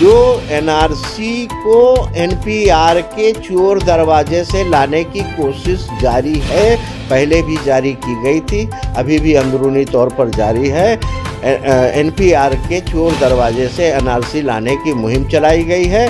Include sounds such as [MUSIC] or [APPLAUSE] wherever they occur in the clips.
जो एनआरसी को एनपीआर के चोर दरवाजे से लाने की कोशिश जारी है पहले भी जारी की गई थी अभी भी अंदरूनी तौर पर जारी है एनपीआर के चोर दरवाजे से एनआरसी लाने की मुहिम चलाई गई है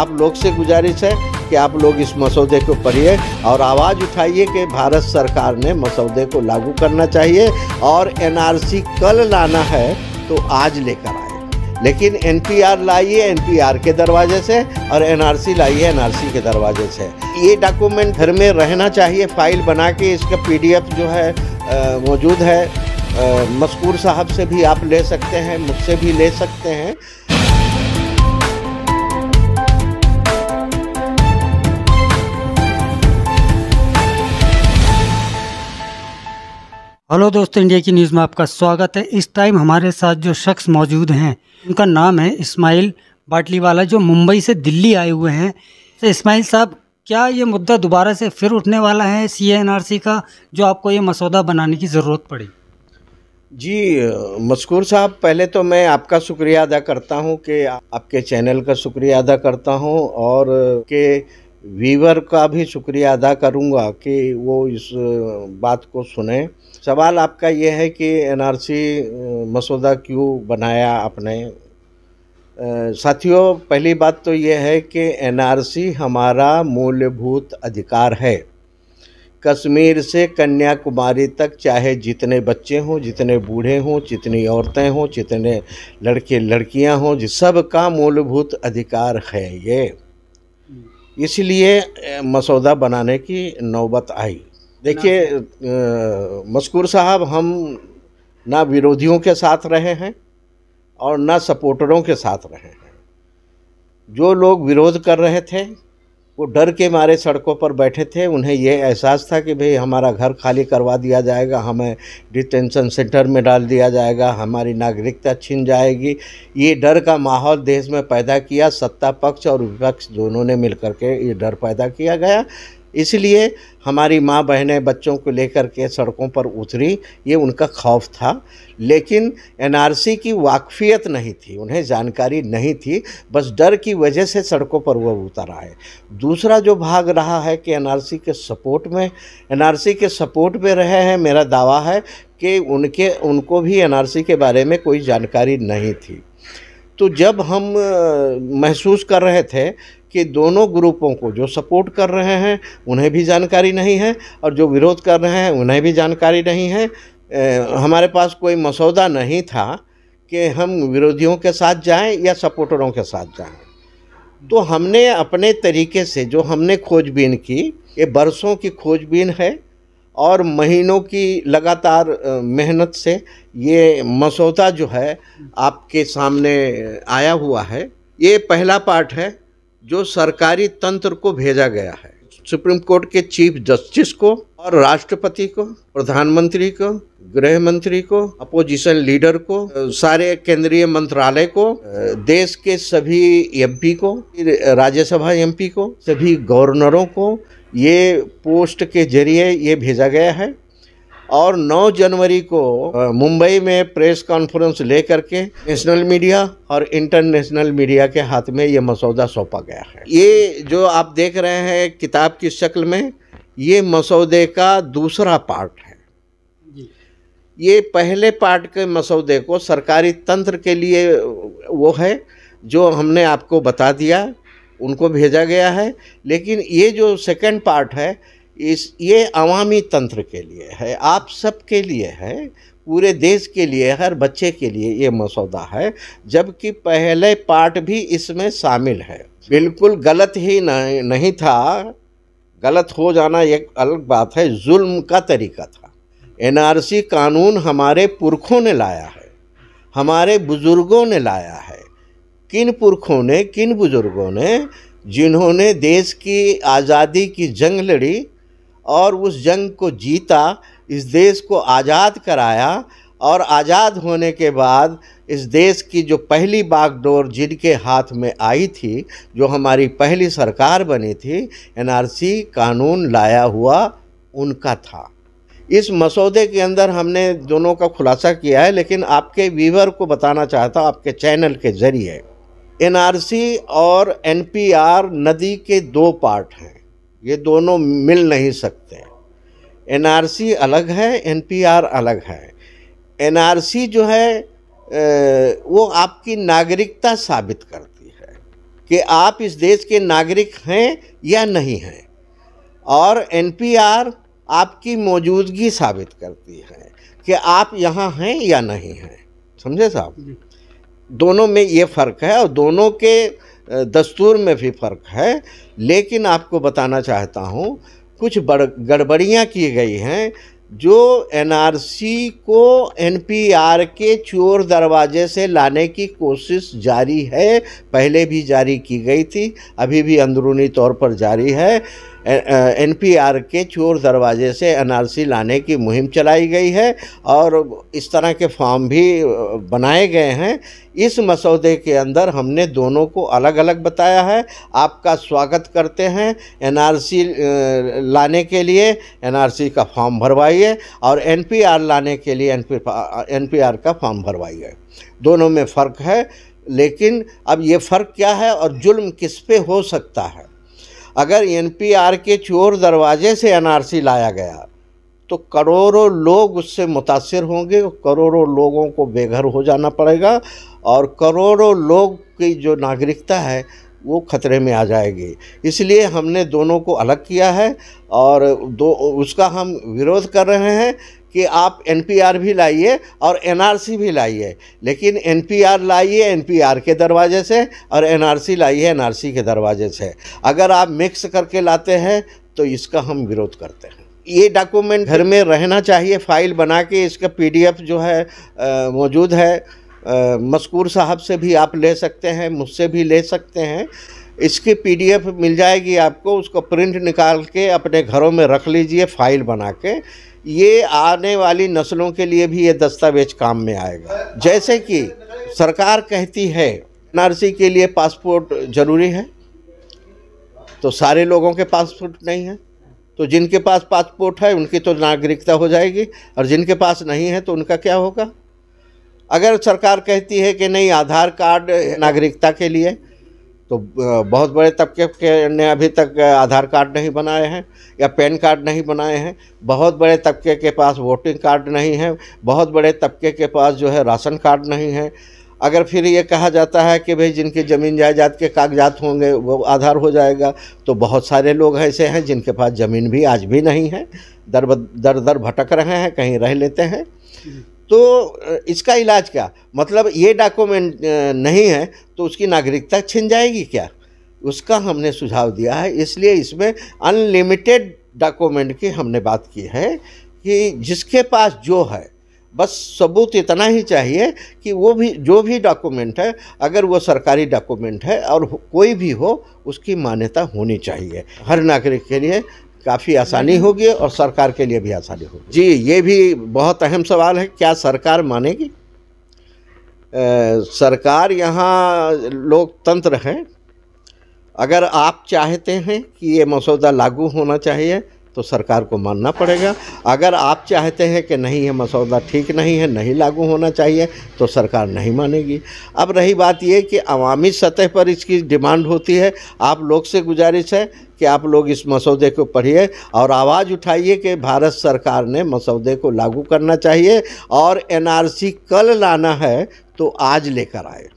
आप लोग से गुजारिश है कि आप लोग इस मसौदे को पढ़िए और आवाज़ उठाइए कि भारत सरकार ने मसौदे को लागू करना चाहिए और एनआरसी कल लाना है तो आज लेकर लेकिन एनपीआर लाइए एनपीआर के दरवाजे से और एनआरसी लाइए एनआरसी के दरवाजे से ये डॉक्यूमेंट घर में रहना चाहिए फाइल बना के इसका पीडीएफ जो है मौजूद है मस्कूर साहब से भी आप ले सकते हैं मुझसे भी ले सकते हैं हेलो दोस्तों इंडिया की न्यूज़ में आपका स्वागत है इस टाइम हमारे साथ जो शख्स मौजूद हैं उनका नाम है इस्माइल वाला जो मुंबई से दिल्ली आए हुए हैं तो इस्माइल साहब क्या ये मुद्दा दोबारा से फिर उठने वाला है सी का जो आपको ये मसौदा बनाने की ज़रूरत पड़ी जी मस्कूर साहब पहले तो मैं आपका शुक्रिया अदा करता हूँ कि आपके चैनल का शुक्रिया अदा करता हूँ और के वीवर का भी शुक्रिया अदा करूँगा कि वो इस बात को सुने सवाल आपका यह है कि एनआरसी मसौदा क्यों बनाया आपने साथियों पहली बात तो ये है कि एनआरसी हमारा मूलभूत अधिकार है कश्मीर से कन्याकुमारी तक चाहे जितने बच्चे हों जितने बूढ़े हों जितनी औरतें हों जितने लड़के लड़कियां हों सब का मूलभूत अधिकार है ये इसलिए मसौदा बनाने की नौबत आई देखिए मस्कूर साहब हम ना विरोधियों के साथ रहे हैं और ना सपोर्टरों के साथ रहे हैं जो लोग विरोध कर रहे थे वो डर के मारे सड़कों पर बैठे थे उन्हें यह एहसास था कि भाई हमारा घर खाली करवा दिया जाएगा हमें डिटेंशन सेंटर में डाल दिया जाएगा हमारी नागरिकता छिन जाएगी ये डर का माहौल देश में पैदा किया सत्ता पक्ष और विपक्ष दोनों ने मिलकर के ये डर पैदा किया गया इसलिए हमारी माँ बहनें बच्चों को लेकर के सड़कों पर उतरी ये उनका खौफ था लेकिन एनआरसी की वाकफियत नहीं थी उन्हें जानकारी नहीं थी बस डर की वजह से सड़कों पर वह उतर आए दूसरा जो भाग रहा है कि एनआरसी के सपोर्ट में एनआरसी के सपोर्ट में रहे हैं मेरा दावा है कि उनके उनको भी एन के बारे में कोई जानकारी नहीं थी तो जब हम महसूस कर रहे थे कि दोनों ग्रुपों को जो सपोर्ट कर रहे हैं उन्हें भी जानकारी नहीं है और जो विरोध कर रहे हैं उन्हें भी जानकारी नहीं है ए, हमारे पास कोई मसौदा नहीं था कि हम विरोधियों के साथ जाएं या सपोर्टरों के साथ जाएं तो हमने अपने तरीके से जो हमने खोजबीन की ये बरसों की खोजबीन है और महीनों की लगातार मेहनत से ये मसौदा जो है आपके सामने आया हुआ है ये पहला पार्ट है जो सरकारी तंत्र को भेजा गया है सुप्रीम कोर्ट के चीफ जस्टिस को और राष्ट्रपति को प्रधानमंत्री को गृह मंत्री को अपोजिशन लीडर को सारे केंद्रीय मंत्रालय को देश के सभी एमपी को राज्यसभा एमपी को सभी गवर्नरों को ये पोस्ट के जरिए ये भेजा गया है और 9 जनवरी को मुंबई में प्रेस कॉन्फ्रेंस लेकर के नेशनल मीडिया और इंटरनेशनल मीडिया के हाथ में ये मसौदा सौंपा गया है ये जो आप देख रहे हैं किताब की शक्ल में ये मसौदे का दूसरा पार्ट है ये पहले पार्ट के मसौदे को सरकारी तंत्र के लिए वो है जो हमने आपको बता दिया उनको भेजा गया है लेकिन ये जो सेकंड पार्ट है इस ये अवामी तंत्र के लिए है आप सब के लिए है पूरे देश के लिए हर बच्चे के लिए ये मसौदा है जबकि पहले पार्ट भी इसमें शामिल है बिल्कुल गलत ही नहीं, नहीं था गलत हो जाना एक अलग बात है जुल्म का तरीका था एनआरसी कानून हमारे पुरखों ने लाया है हमारे बुज़ुर्गों ने लाया है किन पुरखों ने किन बुज़ुर्गों ने जिन्होंने देश की आज़ादी की जंग लड़ी और उस जंग को जीता इस देश को आज़ाद कराया और आज़ाद होने के बाद इस देश की जो पहली बागडोर जिनके हाथ में आई थी जो हमारी पहली सरकार बनी थी एनआरसी कानून लाया हुआ उनका था इस मसौदे के अंदर हमने दोनों का खुलासा किया है लेकिन आपके वीवर को बताना चाहता हूँ आपके चैनल के ज़रिए एनआरसी और एनपीआर नदी के दो पार्ट हैं ये दोनों मिल नहीं सकते एनआरसी अलग है एनपीआर अलग है एनआरसी जो है वो आपकी नागरिकता साबित करती है कि आप इस देश के नागरिक हैं या नहीं हैं और एनपीआर आपकी मौजूदगी साबित करती है कि आप यहाँ हैं या नहीं हैं समझे साहब दोनों में ये फ़र्क है और दोनों के दस्तूर में भी फ़र्क है लेकिन आपको बताना चाहता हूँ कुछ बड़ गड़बड़ियाँ की गई हैं जो एनआरसी को एनपीआर के चोर दरवाजे से लाने की कोशिश जारी है पहले भी जारी की गई थी अभी भी अंदरूनी तौर पर जारी है एनपीआर के चोर दरवाजे से एनआरसी लाने की मुहिम चलाई गई है और इस तरह के फॉर्म भी बनाए गए हैं इस मसौदे के अंदर हमने दोनों को अलग अलग बताया है आपका स्वागत करते हैं एनआरसी लाने के लिए एनआरसी का फॉर्म भरवाइए और एनपीआर लाने के लिए एनपीआर का फॉर्म भरवाइए दोनों में फ़र्क है लेकिन अब ये फ़र्क क्या है और जुल्म किस पे हो सकता है अगर एनपीआर के चोर दरवाजे से एनआरसी लाया गया तो करोड़ों लोग उससे मुतासर होंगे करोड़ों लोगों को बेघर हो जाना पड़ेगा और करोड़ों लोग की जो नागरिकता है वो खतरे में आ जाएगी इसलिए हमने दोनों को अलग किया है और दो उसका हम विरोध कर रहे हैं कि आप एनपीआर भी लाइए और एनआरसी भी लाइए लेकिन एनपीआर लाइए एनपीआर के दरवाजे से और एनआरसी लाइए एनआरसी के दरवाजे से अगर आप मिक्स करके लाते हैं तो इसका हम विरोध करते हैं ये डॉक्यूमेंट घर में रहना चाहिए फाइल बना के इसका पीडीएफ जो है मौजूद है मस्कूर साहब से भी आप ले सकते हैं मुझसे भी ले सकते हैं इसकी पीडीएफ मिल जाएगी आपको उसको प्रिंट निकाल के अपने घरों में रख लीजिए फाइल बना के ये आने वाली नस्लों के लिए भी ये दस्तावेज काम में आएगा जैसे कि सरकार कहती है एनआरसी के लिए पासपोर्ट ज़रूरी है तो सारे लोगों के पासपोर्ट नहीं है तो जिनके पास पासपोर्ट है उनकी तो नागरिकता हो जाएगी और जिनके पास नहीं है तो उनका क्या होगा अगर सरकार कहती है कि नहीं आधार कार्ड नागरिकता के लिए तो बहुत बड़े तबके के ने अभी तक आधार कार्ड नहीं बनाए हैं या पैन कार्ड नहीं बनाए हैं बहुत बड़े तबके के पास वोटिंग कार्ड नहीं है बहुत बड़े तबके के पास जो है राशन कार्ड नहीं है अगर फिर ये कहा जाता है कि भाई जिनके ज़मीन जायदाद के कागजात होंगे वो आधार हो जाएगा तो बहुत सारे लोग ऐसे हैं जिनके पास ज़मीन भी आज भी नहीं है दर दर दर भटक रहे हैं कहीं रह लेते हैं तो इसका इलाज क्या मतलब ये डॉक्यूमेंट नहीं है तो उसकी नागरिकता छिन जाएगी क्या उसका हमने सुझाव दिया है इसलिए इसमें अनलिमिटेड डॉक्यूमेंट की हमने बात की है कि जिसके पास जो है बस सबूत इतना ही चाहिए कि वो भी जो भी डॉक्यूमेंट है अगर वो सरकारी डॉक्यूमेंट है और कोई भी हो उसकी मान्यता होनी चाहिए हर नागरिक के लिए काफ़ी आसानी होगी और सरकार के लिए भी आसानी होगी जी ये भी बहुत अहम सवाल है क्या सरकार मानेगी आ, सरकार यहाँ लोकतंत्र है अगर आप चाहते हैं कि ये मसौदा लागू होना चाहिए तो सरकार को मानना पड़ेगा अगर आप चाहते हैं कि नहीं ये मसौदा ठीक नहीं है नहीं लागू होना चाहिए तो सरकार नहीं मानेगी अब रही बात ये कि अवामी सतह पर इसकी डिमांड होती है आप लोग से गुजारिश है कि आप लोग इस मसौदे को पढ़िए और आवाज़ उठाइए कि भारत सरकार ने मसौदे को लागू करना चाहिए और एनआरसी कल लाना है तो आज लेकर आए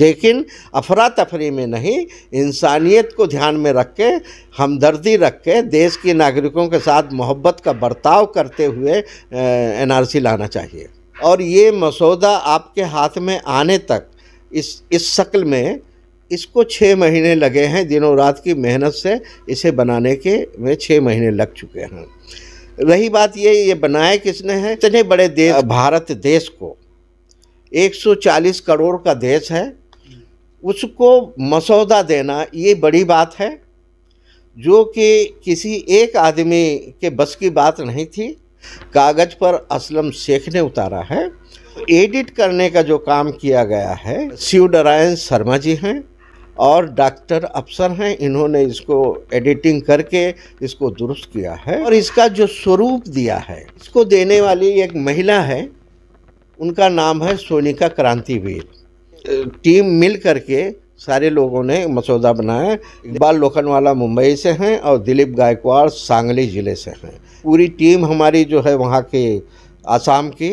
लेकिन अफरा तफरी में नहीं इंसानियत को ध्यान में रख के हमदर्दी रख के देश के नागरिकों के साथ मोहब्बत का बर्ताव करते हुए एनआरसी लाना चाहिए और ये मसौदा आपके हाथ में आने तक इस इस शक्ल में इसको छः महीने लगे हैं दिनों रात की मेहनत से इसे बनाने के में छः महीने लग चुके हैं रही बात ये ये बनाए किसने हैं इतने बड़े देश भारत देश को 140 करोड़ का देश है उसको मसौदा देना ये बड़ी बात है जो कि किसी एक आदमी के बस की बात नहीं थी कागज़ पर असलम शेख ने उतारा है एडिट करने का जो काम किया गया है शिव नारायण शर्मा जी हैं और डॉक्टर अफसर हैं इन्होंने इसको एडिटिंग करके इसको दुरुस्त किया है और इसका जो स्वरूप दिया है इसको देने वाली एक महिला है उनका नाम है सोनिका क्रांतिवीर टीम मिल करके सारे लोगों ने मसौदा बनाया इकबाल लोखनवाला मुंबई से हैं और दिलीप गायकवाड़ सांगली ज़िले से हैं पूरी टीम हमारी जो है वहाँ के आसाम की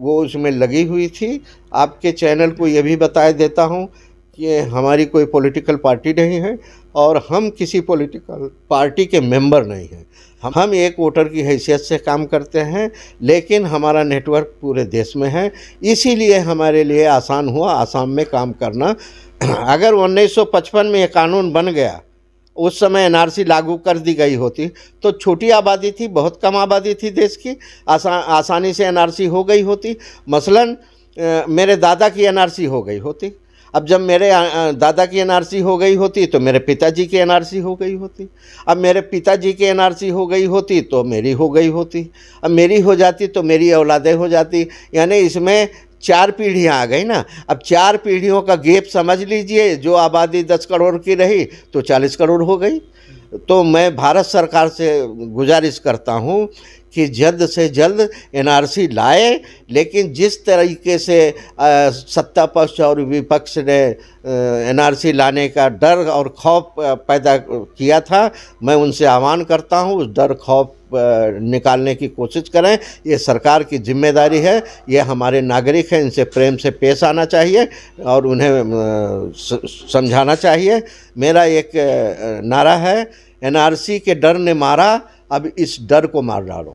वो उसमें लगी हुई थी आपके चैनल को ये भी बताए देता हूँ ये हमारी कोई पॉलिटिकल पार्टी नहीं है और हम किसी पॉलिटिकल पार्टी के मेंबर नहीं हैं हम हम एक वोटर की हैसियत से काम करते हैं लेकिन हमारा नेटवर्क पूरे देश में है इसीलिए हमारे लिए आसान हुआ आसाम में काम करना [CLEARS THROAT] अगर 1955 में ये कानून बन गया उस समय एनआरसी लागू कर दी गई होती तो छोटी आबादी थी बहुत कम आबादी थी देश की आसा आसानी से एनआरसी हो गई होती मसलन मेरे दादा की एनआरसी हो गई होती अब जब मेरे दादा की एनआरसी हो गई होती तो मेरे पिताजी की एनआरसी हो गई होती अब मेरे पिताजी की एनआरसी हो गई होती तो मेरी हो गई होती अब मेरी हो जाती तो मेरी औलादें हो जाती यानी इसमें चार पीढ़ियाँ आ गई ना अब चार पीढ़ियों का गेप समझ लीजिए जो आबादी दस करोड़ की रही तो चालीस करोड़ हो गई तो मैं भारत सरकार से गुजारिश करता हूँ कि जल्द से जल्द एनआरसी लाए लेकिन जिस तरीके से सत्ता पक्ष और विपक्ष ने एनआरसी लाने का डर और खौफ पैदा किया था मैं उनसे आह्वान करता हूँ उस डर खौफ निकालने की कोशिश करें ये सरकार की जिम्मेदारी है ये हमारे नागरिक हैं इनसे प्रेम से पेश आना चाहिए और उन्हें समझाना चाहिए मेरा एक नारा है एनआरसी के डर ने मारा अब इस डर को मार डालो